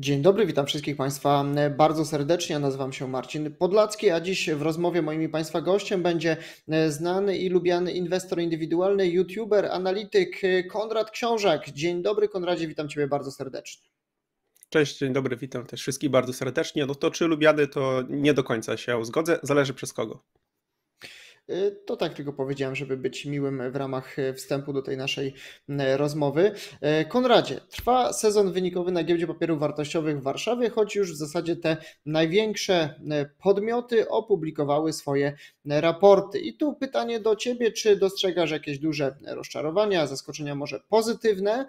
Dzień dobry, witam wszystkich Państwa bardzo serdecznie. Ja nazywam się Marcin Podlacki, a dziś w rozmowie moimi Państwa gościem będzie znany i lubiany inwestor indywidualny, youtuber, analityk Konrad Książak. Dzień dobry, Konradzie, witam Ciebie bardzo serdecznie. Cześć, dzień dobry, witam też wszystkich bardzo serdecznie. No to czy lubiany, to nie do końca się zgodzę, zależy przez kogo. Y, to tak tylko powiedziałem, żeby być miłym w ramach y, wstępu do tej naszej y, rozmowy. Konradzie, trwa sezon wynikowy na giełdzie papierów wartościowych w Warszawie, choć już w zasadzie te największe podmioty opublikowały swoje raporty. I tu pytanie do Ciebie, czy dostrzegasz jakieś duże rozczarowania, zaskoczenia może pozytywne,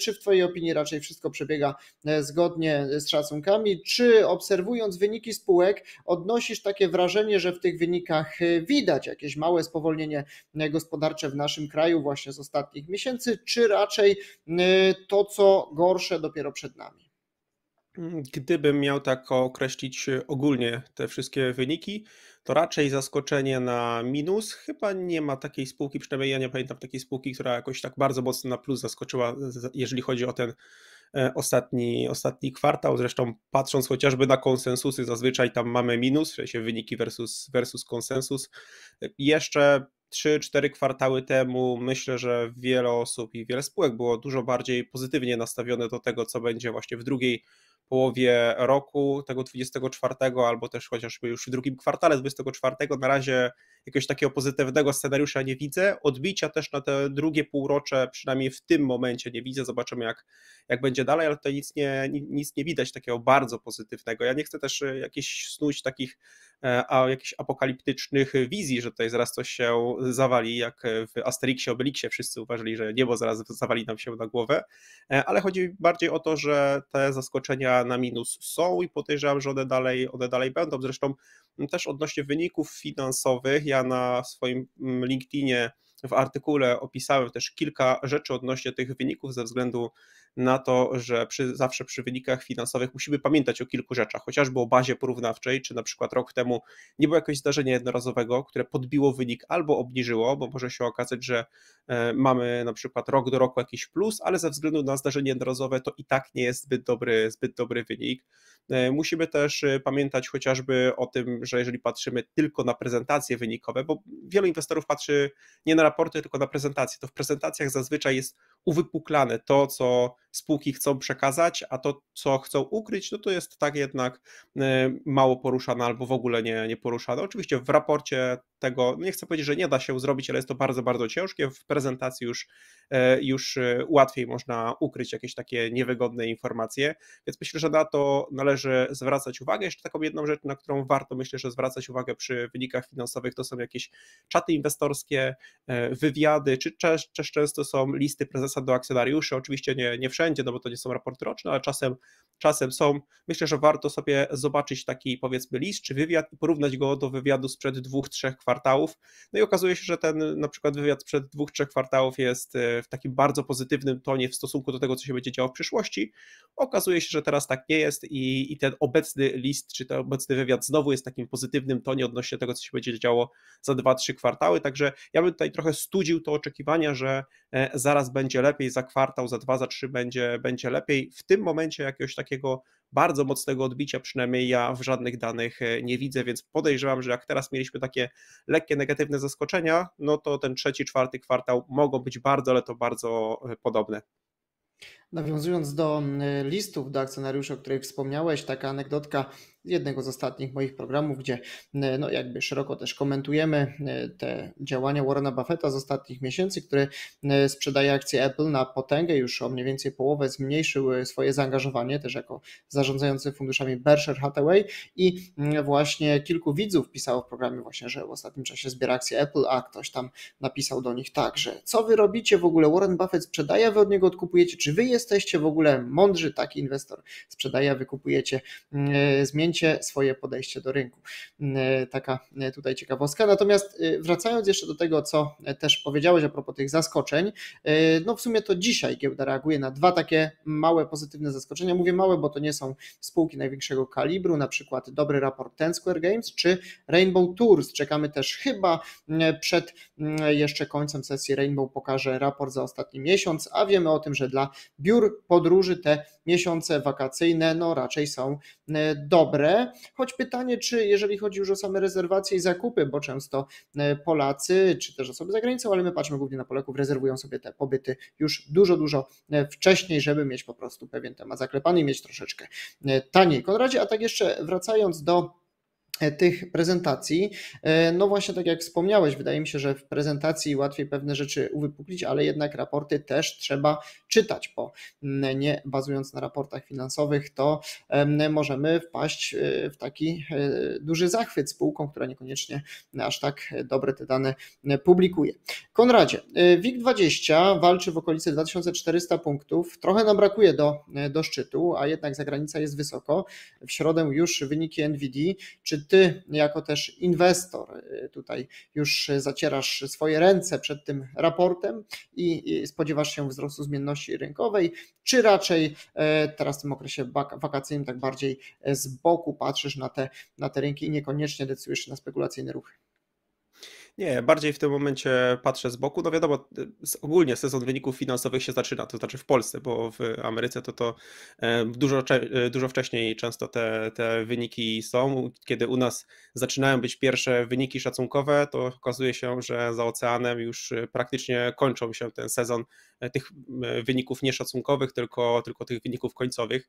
czy w Twojej opinii raczej wszystko przebiega zgodnie z szacunkami, czy obserwując wyniki spółek odnosisz takie wrażenie, że w tych wynikach widać Jakieś małe spowolnienie gospodarcze w naszym kraju właśnie z ostatnich miesięcy, czy raczej y, to, co gorsze dopiero przed nami? Gdybym miał tak określić y, ogólnie te wszystkie wyniki, to raczej zaskoczenie na minus. Chyba nie ma takiej spółki, przynajmniej ja nie pamiętam takiej spółki, która jakoś tak bardzo mocno na plus zaskoczyła, jeżeli chodzi o ten E, ostatni, ostatni kwartał. Zresztą patrząc chociażby na konsensusy, zazwyczaj tam mamy minus, w sensie wyniki versus, versus konsensus. Jeszcze 3-4 kwartały temu myślę, że wiele osób i wiele spółek było dużo bardziej pozytywnie nastawione do tego, co będzie właśnie w drugiej połowie roku, tego 24 albo też chociażby już w drugim kwartale 24. Na razie jakiegoś takiego pozytywnego scenariusza nie widzę. Odbicia też na te drugie półrocze, przynajmniej w tym momencie nie widzę. Zobaczymy, jak, jak będzie dalej, ale to nic nie, nic nie widać takiego bardzo pozytywnego. Ja nie chcę też e, jakichś snuć takich e, a, jakichś apokaliptycznych wizji, że tutaj zaraz coś się zawali, jak w Asterixie, Obelixie wszyscy uważali, że niebo zaraz zawali nam się na głowę, e, ale chodzi bardziej o to, że te zaskoczenia na minus są i podejrzewam, że one dalej, one dalej będą. Zresztą Mm, też odnośnie wyników finansowych, ja na swoim mm, LinkedInie w artykule opisałem też kilka rzeczy odnośnie tych wyników ze względu na to, że przy, zawsze przy wynikach finansowych musimy pamiętać o kilku rzeczach, chociażby o bazie porównawczej, czy na przykład rok temu nie było jakiegoś zdarzenia jednorazowego, które podbiło wynik albo obniżyło, bo może się okazać, że e, mamy na przykład rok do roku jakiś plus, ale ze względu na zdarzenie jednorazowe to i tak nie jest zbyt dobry, zbyt dobry wynik. E, musimy też e, pamiętać chociażby o tym, że jeżeli patrzymy tylko na prezentacje wynikowe, bo wielu inwestorów patrzy nie na raporty, tylko na prezentacje, to w prezentacjach zazwyczaj jest uwypuklane to, co spółki chcą przekazać, a to, co chcą ukryć, no to jest tak jednak e, mało poruszane albo w ogóle nie, nie poruszane. Oczywiście w raporcie tego, nie chcę powiedzieć, że nie da się zrobić, ale jest to bardzo, bardzo ciężkie. W prezentacji już, e, już e, łatwiej można ukryć jakieś takie niewygodne informacje, więc myślę, że na to należy zwracać uwagę. Jeszcze taką jedną rzecz, na którą warto myślę, że zwracać uwagę przy wynikach finansowych, to są jakieś czaty inwestorskie, wywiady, czy też często są listy prezesa do akcjonariuszy. Oczywiście nie, nie wszędzie wszędzie, no bo to nie są raporty roczne, ale czasem, czasem są. Myślę, że warto sobie zobaczyć taki powiedzmy list czy wywiad i porównać go do wywiadu sprzed dwóch, trzech kwartałów. No i okazuje się, że ten na przykład wywiad sprzed dwóch, trzech kwartałów jest e, w takim bardzo pozytywnym tonie w stosunku do tego, co się będzie działo w przyszłości. Okazuje się, że teraz tak nie jest i, i ten obecny list czy ten obecny wywiad znowu jest w takim pozytywnym tonie odnośnie tego, co się będzie działo za dwa, trzy kwartały. Także ja bym tutaj trochę studził to oczekiwania, że e, zaraz będzie lepiej, za kwartał, za dwa, za trzy będzie będzie, będzie lepiej. W tym momencie jakiegoś takiego bardzo mocnego odbicia, przynajmniej ja w żadnych danych e, nie widzę, więc podejrzewam, że jak teraz mieliśmy takie lekkie negatywne zaskoczenia, no to ten trzeci, czwarty kwartał mogą być bardzo, ale to bardzo e, podobne. Nawiązując do e, listów do akcjonariuszy, o których wspomniałeś, taka anegdotka jednego z ostatnich moich programów, gdzie e, no jakby szeroko też komentujemy e, te działania Warrena Buffetta z ostatnich miesięcy, który e, sprzedaje akcje Apple na potęgę, już o mniej więcej połowę zmniejszył swoje zaangażowanie też jako zarządzający funduszami Berkshire Hathaway i mm, właśnie kilku widzów pisało w programie właśnie, że w ostatnim czasie zbiera akcje Apple, a ktoś tam napisał do nich także, co wy robicie w ogóle, Warren Buffett sprzedaje, wy od niego odkupujecie, czy wy jesteście w ogóle mądrzy, taki inwestor sprzedaje, wykupujecie, mm, zmienicie zmieńcie swoje podejście do rynku. Mm, e, taka e, tutaj ciekawostka. Natomiast e, wracając jeszcze do tego, co też powiedziałeś a propos tych zaskoczeń, no w sumie to dzisiaj giełda reaguje na dwa takie małe pozytywne zaskoczenia. Mówię małe, bo to nie są spółki największego kalibru, na przykład dobry raport Ten Square Games czy Rainbow Tours. Czekamy też chyba mm, przed mm, jeszcze końcem sesji Rainbow pokaże raport za ostatni miesiąc, a wiemy o tym, że dla biur podróży te miesiące wakacyjne no raczej są dobre choć pytanie, czy jeżeli chodzi już o same rezerwacje i zakupy, bo często e, Polacy, czy też osoby za granicą, ale my patrzymy głównie na Polaków, rezerwują sobie te pobyty już dużo, dużo e, wcześniej, żeby mieć po prostu pewien temat zaklepany i mieć troszeczkę e, taniej. Konradzie, a tak jeszcze wracając do E, tych prezentacji. E, no właśnie tak jak wspomniałeś, wydaje mi się, że w prezentacji łatwiej pewne rzeczy uwypuklić, ale jednak raporty też trzeba czytać, bo nie bazując na raportach finansowych, to możemy wpaść e, w taki duży zachwyt spółką, która niekoniecznie aż tak dobre te dane publikuje. Konradzie, WIG20 walczy w okolicy 2400 punktów, trochę nam brakuje do, do szczytu, a jednak zagranica jest wysoko. W środę już wyniki NVD, czy czy ty, jako też inwestor, y, tutaj już zacierasz swoje ręce przed tym raportem i spodziewasz się wzrostu zmienności rynkowej, czy raczej e, teraz w tym okresie wakacyjnym tak bardziej z boku patrzysz na te, na te rynki i niekoniecznie decydujesz się na spekulacyjne ruchy? Nie, bardziej w tym momencie patrzę z boku. No wiadomo, y, ogólnie sezon wyników finansowych się zaczyna, to znaczy w Polsce, bo w Ameryce to to e, dużo, e, dużo wcześniej często te, te wyniki są. Kiedy u nas zaczynają być pierwsze wyniki szacunkowe, to okazuje się, że za oceanem już y, praktycznie kończą się ten sezon e, tych wyników nieszacunkowych, tylko, tylko tych wyników końcowych.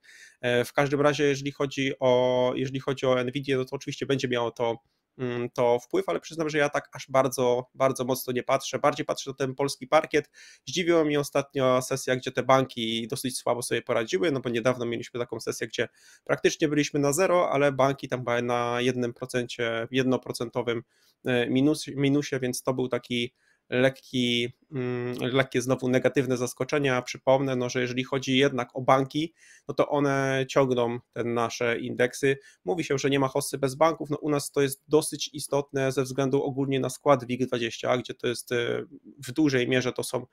W każdym razie, jeżeli chodzi o, jeżeli chodzi o Nvidia, no to oczywiście będzie miało to Mm, to wpływ, ale przyznam, że ja tak aż bardzo, bardzo mocno nie patrzę. Bardziej patrzę na ten polski parkiet. Zdziwiła mnie ostatnio sesja, gdzie te banki dosyć słabo sobie poradziły, no bo niedawno mieliśmy taką sesję, gdzie praktycznie byliśmy na zero, ale banki tam były na jednym 1%, 1% e, minusie, więc to był taki lekki, mm, lekkie znowu negatywne zaskoczenia. Przypomnę, no, że jeżeli chodzi jednak o banki, no to one ciągną te nasze indeksy. Mówi się, że nie ma hossy bez banków. No, u nas to jest dosyć istotne ze względu ogólnie na skład WIG20, gdzie to jest y, w dużej mierze to są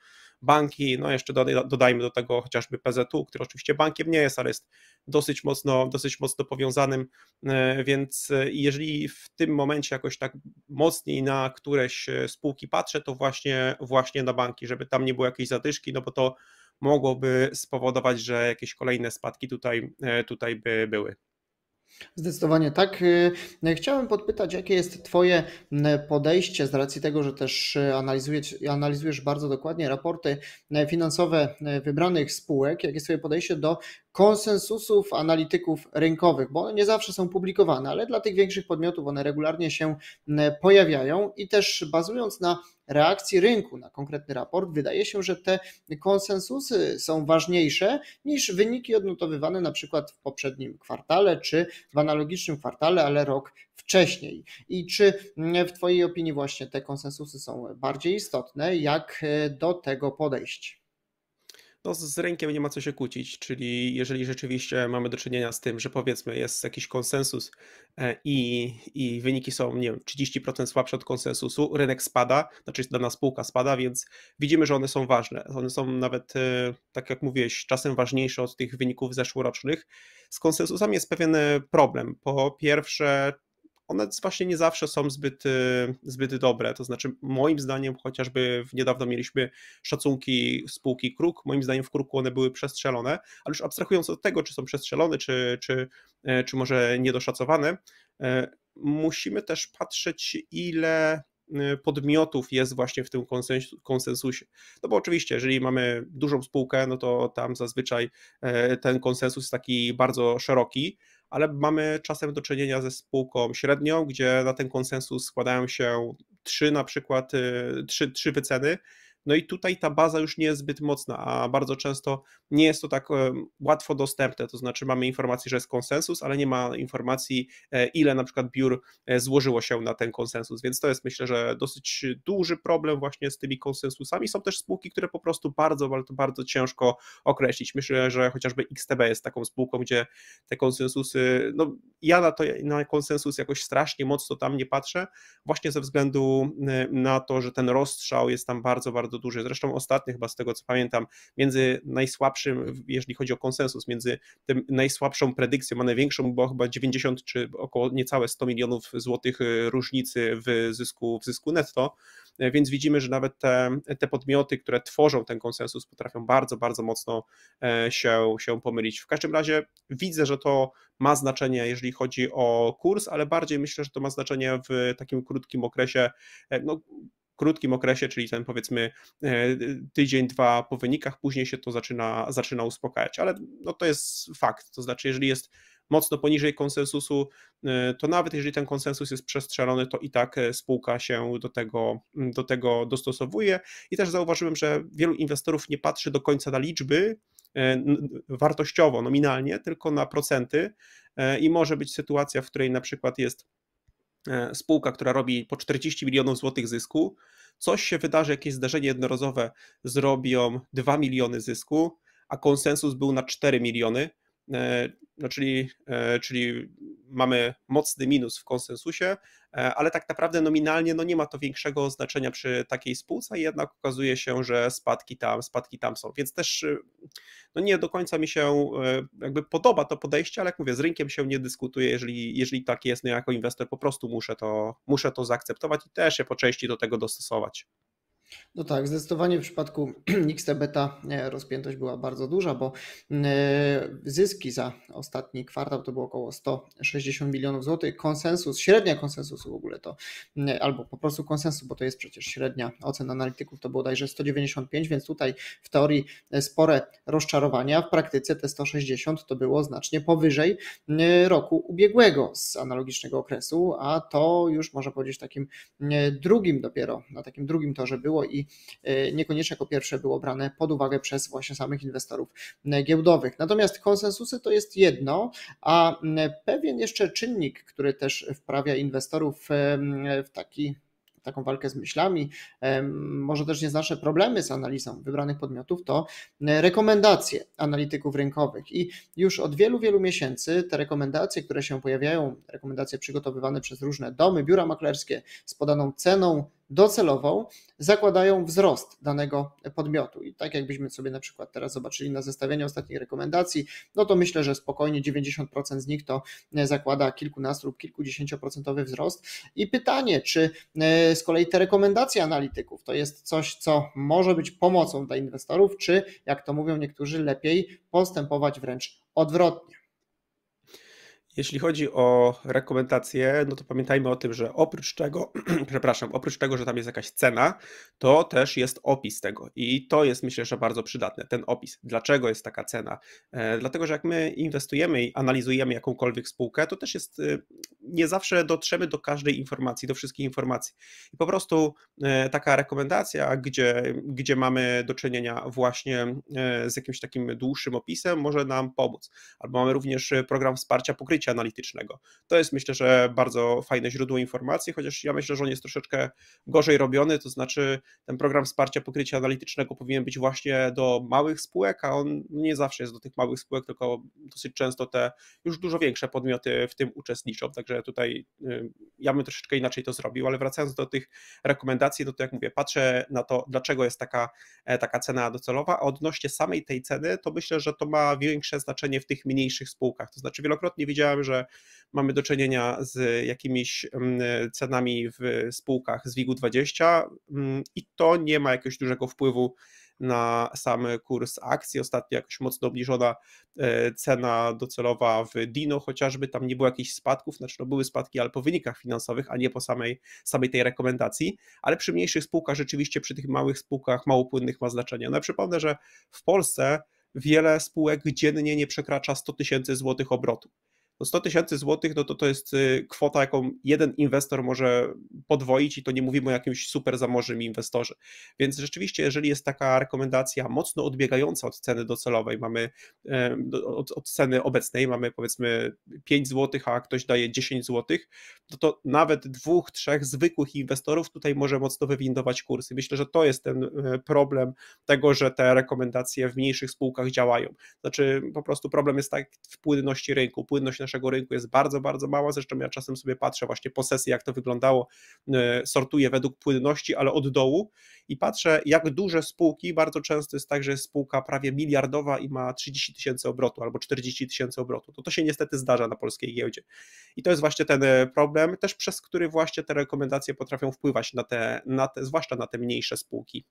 banki, no jeszcze dodajmy do tego chociażby PZU, który oczywiście bankiem nie jest, ale jest dosyć mocno, dosyć mocno powiązanym, e, więc e, jeżeli w tym momencie jakoś tak mocniej na któreś e, spółki patrzę, to właśnie, właśnie na banki, żeby tam nie było jakiejś zadyszki, no bo to mogłoby spowodować, że jakieś kolejne spadki tutaj, tutaj by były. Zdecydowanie tak. Y, y, chciałem podpytać, jakie jest Twoje y, podejście z racji tego, że też analizujesz, analizujesz bardzo dokładnie raporty finansowe wybranych spółek. Jakie jest Twoje podejście do konsensusów analityków rynkowych, bo one nie zawsze są publikowane, ale dla tych większych podmiotów one regularnie się pojawiają i też bazując na reakcji rynku na konkretny raport, wydaje się, że te konsensusy są ważniejsze niż wyniki odnotowywane na przykład w poprzednim kwartale czy w analogicznym kwartale, ale rok wcześniej. I czy w Twojej opinii właśnie te konsensusy są bardziej istotne? Jak e, do tego podejść? no z rynkiem nie ma co się kłócić, czyli jeżeli rzeczywiście mamy do czynienia z tym, że powiedzmy jest jakiś konsensus e, i, i wyniki są, nie wiem, 30% słabsze od konsensusu, rynek spada, znaczy dana spółka spada, więc widzimy, że one są ważne. One są nawet, e, tak jak mówiłeś, czasem ważniejsze od tych wyników zeszłorocznych. Z konsensusami jest pewien e, problem. Po pierwsze, one właśnie nie zawsze są zbyt, y, zbyt dobre. To znaczy, moim zdaniem, chociażby niedawno mieliśmy szacunki spółki Kruk, moim zdaniem w Kruku one były przestrzelone, ale już abstrahując od tego, czy są przestrzelone, czy, czy, e, czy może niedoszacowane, e, musimy też patrzeć, ile e, podmiotów jest właśnie w tym konsensusie. No bo oczywiście, jeżeli mamy dużą spółkę, no to tam zazwyczaj ten konsensus jest taki bardzo szeroki, ale mamy czasem do czynienia ze spółką średnią, gdzie na ten konsensus składają się trzy na przykład, y, trzy, trzy wyceny, no i tutaj ta baza już nie jest zbyt mocna, a bardzo często nie jest to tak e, łatwo dostępne. To znaczy, mamy informację, że jest konsensus, ale nie ma informacji, e, ile na przykład biur e, złożyło się na ten konsensus. Więc to jest myślę, że dosyć duży problem właśnie z tymi konsensusami. Są też spółki, które po prostu bardzo, bardzo, bardzo ciężko określić. Myślę, że chociażby XTB jest taką spółką, gdzie te konsensusy, no ja na to na konsensus jakoś strasznie mocno tam nie patrzę, właśnie ze względu na to, że ten rozstrzał jest tam bardzo, bardzo bardzo duży. Zresztą ostatnich, chyba z tego co pamiętam, między najsłabszym, jeżeli chodzi o konsensus, między tym najsłabszą predykcją, a największą bo chyba 90 czy około niecałe 100 milionów złotych y, różnicy w zysku, w zysku netto. E, więc widzimy, że nawet te, te podmioty, które tworzą ten konsensus, potrafią bardzo, bardzo mocno e, się, się pomylić. W każdym razie widzę, że to ma znaczenie, jeżeli chodzi o kurs, ale bardziej myślę, że to ma znaczenie w takim krótkim okresie. E, no, krótkim okresie, czyli ten powiedzmy e, tydzień, dwa po wynikach, później się to zaczyna, zaczyna uspokajać, ale no to jest fakt, to znaczy jeżeli jest mocno poniżej konsensusu, e, to nawet jeżeli ten konsensus jest przestrzelony, to i tak e, spółka się do tego, do tego dostosowuje. I też zauważyłem, że wielu inwestorów nie patrzy do końca na liczby wartościowo, nominalnie, tylko na procenty i może być sytuacja, w której na przykład jest E, spółka, która robi po 40 milionów złotych zysku, coś się wydarzy, jakieś zdarzenie jednorazowe, zrobią 2 miliony zysku, a konsensus był na 4 miliony, e, no czyli, e, czyli mamy mocny minus w konsensusie, e, ale tak naprawdę nominalnie no nie ma to większego znaczenia przy takiej spółce, jednak okazuje się, że spadki tam, spadki tam są. Więc też y, no nie do końca mi się e, jakby podoba to podejście, ale jak mówię, z rynkiem się nie dyskutuje, jeżeli, jeżeli tak jest, no jako inwestor po prostu muszę to, muszę to zaakceptować i też się po części do tego dostosować. No tak, zdecydowanie w przypadku Beta e, rozpiętość była bardzo duża, bo e, zyski za ostatni kwartał to było około 160 milionów złotych. Konsensus, średnia konsensusu w ogóle to, e, albo po prostu konsensus, bo to jest przecież średnia ocena analityków, to było dajże 195, więc tutaj w teorii spore rozczarowania, w praktyce te 160 to było znacznie powyżej roku ubiegłego z analogicznego okresu, a to już można powiedzieć takim drugim dopiero, na takim drugim torze było i e, niekoniecznie jako pierwsze było brane pod uwagę przez właśnie samych inwestorów e, giełdowych. Natomiast konsensusy to jest jedno, a pewien jeszcze czynnik, który też wprawia inwestorów e, w taki taką walkę z myślami, może też nieznaczne problemy z analizą wybranych podmiotów, to rekomendacje analityków rynkowych. I już od wielu, wielu miesięcy te rekomendacje, które się pojawiają, rekomendacje przygotowywane przez różne domy, biura maklerskie z podaną ceną, docelową zakładają wzrost danego podmiotu. I tak jakbyśmy sobie na przykład teraz zobaczyli na zestawieniu ostatnich rekomendacji, no to myślę, że spokojnie 90% z nich to e, zakłada kilkunastu lub kilkudziesięcioprocentowy wzrost. I pytanie, czy e, z kolei te rekomendacje analityków to jest coś, co może być pomocą dla inwestorów, czy jak to mówią niektórzy, lepiej postępować wręcz odwrotnie. Jeśli chodzi o rekomendacje, no to pamiętajmy o tym, że oprócz tego, przepraszam, oprócz tego, że tam jest jakaś cena, to też jest opis tego i to jest myślę, że bardzo przydatne, ten opis. Dlaczego jest taka cena? E, dlatego, że jak my inwestujemy i analizujemy jakąkolwiek spółkę, to też jest, e, nie zawsze dotrzemy do każdej informacji, do wszystkich informacji. I po prostu e, taka rekomendacja, gdzie, gdzie mamy do czynienia właśnie z jakimś takim dłuższym opisem, może nam pomóc. Albo mamy również program wsparcia pokrycia życia analitycznego. To jest myślę, że bardzo fajne źródło informacji, chociaż ja myślę, że on jest troszeczkę gorzej robiony, to znaczy ten program wsparcia pokrycia analitycznego powinien być właśnie do małych spółek, a on nie zawsze jest do tych małych spółek, tylko dosyć często te już dużo większe podmioty w tym uczestniczą, także tutaj y, ja bym troszeczkę inaczej to zrobił, ale wracając do tych rekomendacji, no to jak mówię, patrzę na to, dlaczego jest taka, e, taka cena docelowa, a odnośnie samej tej ceny, to myślę, że to ma większe znaczenie w tych mniejszych spółkach, to znaczy wielokrotnie widziałem że mamy do czynienia z jakimiś mm, cenami w spółkach z WIG-20 mm, i to nie ma jakiegoś dużego wpływu na sam kurs akcji. Ostatnio jakoś mocno obniżona e, cena docelowa w Dino, chociażby tam nie było jakichś spadków, znaczy no były spadki, ale po wynikach finansowych, a nie po samej, samej tej rekomendacji, ale przy mniejszych spółkach rzeczywiście przy tych małych spółkach mało płynnych ma znaczenie. No ja przypomnę, że w Polsce wiele spółek dziennie nie przekracza 100 tysięcy złotych obrotu no 100 tysięcy złotych, no to to jest y, kwota, jaką jeden inwestor może podwoić i to nie mówimy o jakimś super zamożnym inwestorze. Więc rzeczywiście, jeżeli jest taka rekomendacja mocno odbiegająca od ceny docelowej, mamy e, od, od ceny obecnej, mamy powiedzmy 5 złotych, a ktoś daje 10 złotych, no to nawet dwóch, trzech zwykłych inwestorów tutaj może mocno wywindować kursy. Myślę, że to jest ten e, problem tego, że te rekomendacje w mniejszych spółkach działają. Znaczy po prostu problem jest tak w płynności rynku. Płynność naszego rynku jest bardzo, bardzo mała. Zresztą ja czasem sobie patrzę właśnie po sesji, jak to wyglądało, e, sortuję według płynności, ale od dołu i patrzę, jak duże spółki, bardzo często jest tak, że jest spółka prawie miliardowa i ma 30 tysięcy obrotu albo 40 tysięcy obrotu. To to się niestety zdarza na polskiej giełdzie. I to jest właśnie ten e, problem, też przez który właśnie te rekomendacje potrafią wpływać na te, na te zwłaszcza na te mniejsze spółki.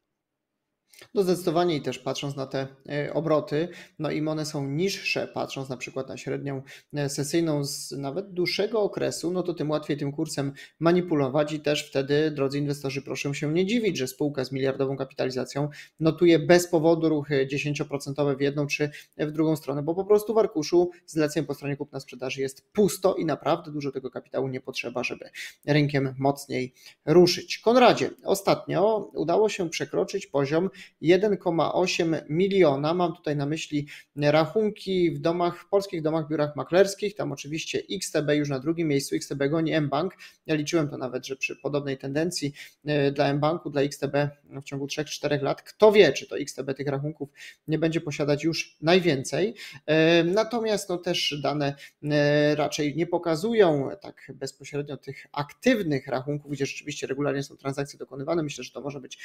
No zdecydowanie i też patrząc na te e, obroty, no im one są niższe, patrząc na przykład na średnią e, sesyjną z nawet dłuższego okresu, no to tym łatwiej tym kursem manipulować i też wtedy, drodzy inwestorzy, proszę się nie dziwić, że spółka z miliardową kapitalizacją notuje bez powodu ruchy 10% w jedną czy w drugą stronę, bo po prostu w arkuszu zleceń po stronie kupna-sprzedaży jest pusto i naprawdę dużo tego kapitału nie potrzeba, żeby rynkiem mocniej ruszyć. Konradzie, ostatnio udało się przekroczyć poziom 1,8 miliona. Mam tutaj na myśli rachunki w domach, w polskich domach, biurach maklerskich. Tam oczywiście XTB już na drugim miejscu, XTB goni mBank. Ja liczyłem to nawet, że przy podobnej tendencji e, dla mBanku, dla XTB w ciągu 3-4 lat, kto wie, czy to XTB tych rachunków nie będzie posiadać już najwięcej. E, natomiast no też dane e, raczej nie pokazują tak bezpośrednio tych aktywnych rachunków, gdzie rzeczywiście regularnie są transakcje dokonywane. Myślę, że to może być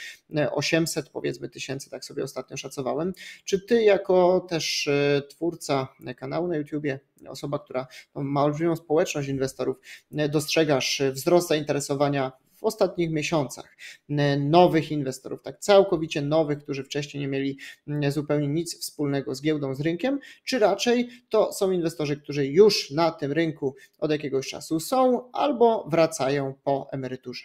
800 powiedzmy tysięcy, tak sobie ostatnio szacowałem. Czy ty jako też e, twórca kanału na YouTubie, osoba, która no, ma olbrzymią społeczność inwestorów, e, dostrzegasz e, wzrost zainteresowania w ostatnich miesiącach nowych inwestorów, tak całkowicie nowych, którzy wcześniej nie mieli zupełnie nic wspólnego z giełdą, z rynkiem, czy raczej to są inwestorzy, którzy już na tym rynku od jakiegoś czasu są albo wracają po emeryturze?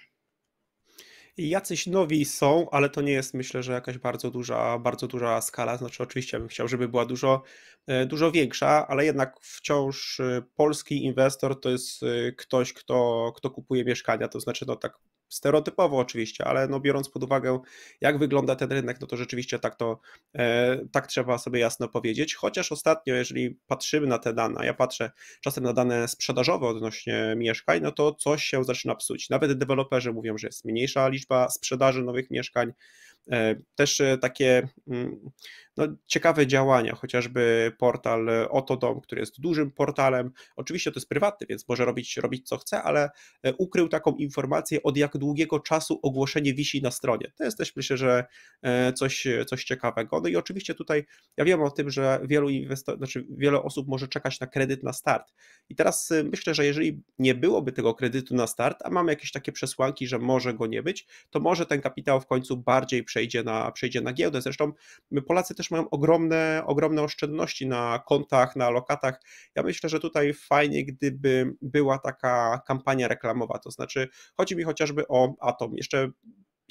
jacyś nowi są, ale to nie jest myślę, że jakaś bardzo duża, bardzo duża skala. Znaczy, oczywiście bym chciał, żeby była dużo, e, dużo większa, ale jednak wciąż e, polski inwestor to jest e, ktoś, kto, kto kupuje mieszkania, to znaczy, no tak stereotypowo oczywiście, ale no biorąc pod uwagę, jak wygląda ten rynek, no to rzeczywiście tak to, e, tak trzeba sobie jasno powiedzieć. Chociaż ostatnio, jeżeli patrzymy na te dane, ja patrzę czasem na dane sprzedażowe odnośnie mieszkań, no to coś się zaczyna psuć. Nawet deweloperzy mówią, że jest mniejsza liczba sprzedaży nowych mieszkań, E, też e, takie mm, no, ciekawe działania, chociażby portal e, Otodom, który jest dużym portalem. Oczywiście to jest prywatny, więc może robić, robić co chce, ale ukrył taką informację, od jak długiego czasu ogłoszenie wisi na stronie. To jest też myślę, że coś, coś ciekawego. No i oczywiście tutaj ja wiem o tym, że wielu inwestor, znaczy wiele osób może czekać na kredyt na start. I teraz myślę, że jeżeli nie byłoby tego kredytu na start, a mamy jakieś takie przesłanki, że może go nie być, to może ten kapitał w końcu bardziej przejdzie na, przejdzie na giełdę. Zresztą Polacy też mają ogromne, ogromne oszczędności na kontach, na lokatach. Ja myślę, że tutaj fajnie, gdyby była taka kampania reklamowa, to znaczy chodzi mi chociażby o Atom. Jeszcze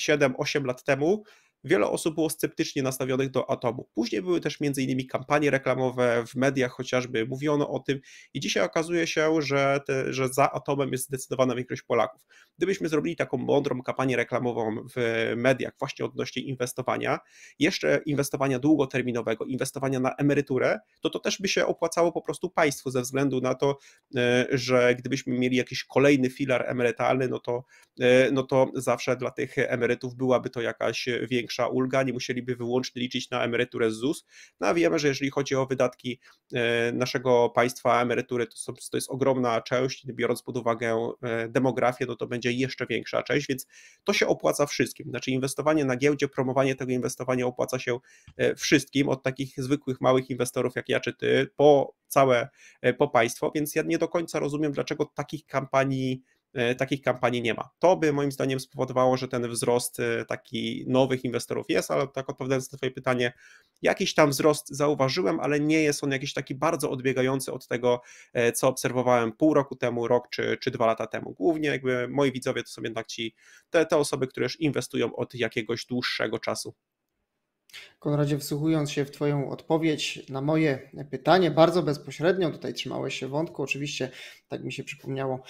7-8 lat temu wiele osób było sceptycznie nastawionych do atomu. Później były też między innymi kampanie reklamowe w mediach chociażby, mówiono o tym i dzisiaj okazuje się, że, te, że za atomem jest zdecydowana większość Polaków. Gdybyśmy zrobili taką mądrą kampanię reklamową w mediach właśnie odnośnie inwestowania, jeszcze inwestowania długoterminowego, inwestowania na emeryturę, to to też by się opłacało po prostu państwu ze względu na to, e, że gdybyśmy mieli jakiś kolejny filar emerytalny, no to, e, no to zawsze dla tych emerytów byłaby to jakaś większa większa ulga, nie musieliby wyłącznie liczyć na emeryturę z ZUS. No a wiemy, że jeżeli chodzi o wydatki e, naszego państwa, emerytury to, są, to jest ogromna część, biorąc pod uwagę e, demografię, no to będzie jeszcze większa część, więc to się opłaca wszystkim. Znaczy inwestowanie na giełdzie, promowanie tego inwestowania opłaca się e, wszystkim, od takich zwykłych małych inwestorów jak ja czy ty, po całe, po państwo, więc ja nie do końca rozumiem, dlaczego takich kampanii E, takich kampanii nie ma. To by moim zdaniem spowodowało, że ten wzrost e, taki nowych inwestorów jest, ale tak odpowiadając na Twoje pytanie, jakiś tam wzrost zauważyłem, ale nie jest on jakiś taki bardzo odbiegający od tego, e, co obserwowałem pół roku temu, rok czy, czy dwa lata temu. Głównie jakby moi widzowie to są jednak ci, te, te osoby, które już inwestują od jakiegoś dłuższego czasu. Konradzie, wsłuchując się w Twoją odpowiedź na moje pytanie, bardzo bezpośrednio, tutaj trzymałeś się wątku, oczywiście, tak mi się przypomniało,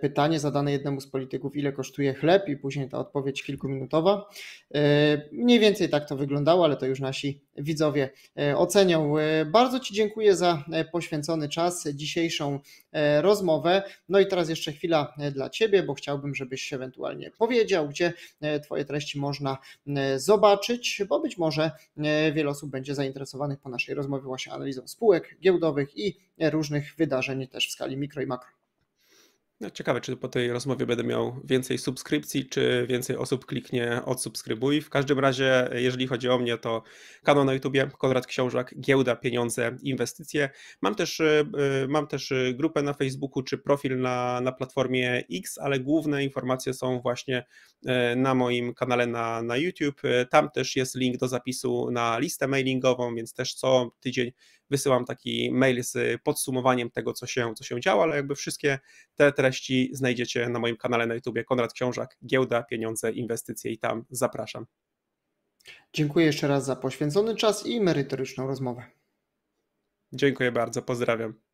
pytanie zadane jednemu z polityków, ile kosztuje chleb, i później ta odpowiedź kilkuminutowa. E, mniej więcej tak to wyglądało, ale to już nasi widzowie e, ocenią. E, bardzo Ci dziękuję za poświęcony czas, dzisiejszą rozmowę. No i teraz jeszcze chwila dla Ciebie, bo chciałbym, żebyś się ewentualnie powiedział, gdzie Twoje treści można zobaczyć, bo być może może e, wiele osób będzie zainteresowanych po naszej rozmowie właśnie analizą spółek giełdowych i różnych wydarzeń też w skali mikro i makro. No, ciekawe, czy po tej rozmowie będę miał więcej subskrypcji, czy więcej osób kliknie odsubskrybuj. W każdym razie, jeżeli chodzi o mnie, to kanał na YouTubie, Konrad Książak, Giełda, Pieniądze, Inwestycje. Mam też, y, y, mam też y, grupę na Facebooku, czy profil na, na platformie X, ale główne informacje są właśnie na moim kanale na, na YouTube. Tam też jest link do zapisu na listę mailingową, więc też co tydzień wysyłam taki mail z podsumowaniem tego, co się, co się działo, ale jakby wszystkie te treści znajdziecie na moim kanale na YouTube Konrad Książak, Giełda, Pieniądze, Inwestycje i tam zapraszam. Dziękuję jeszcze raz za poświęcony czas i merytoryczną rozmowę. Dziękuję bardzo, pozdrawiam.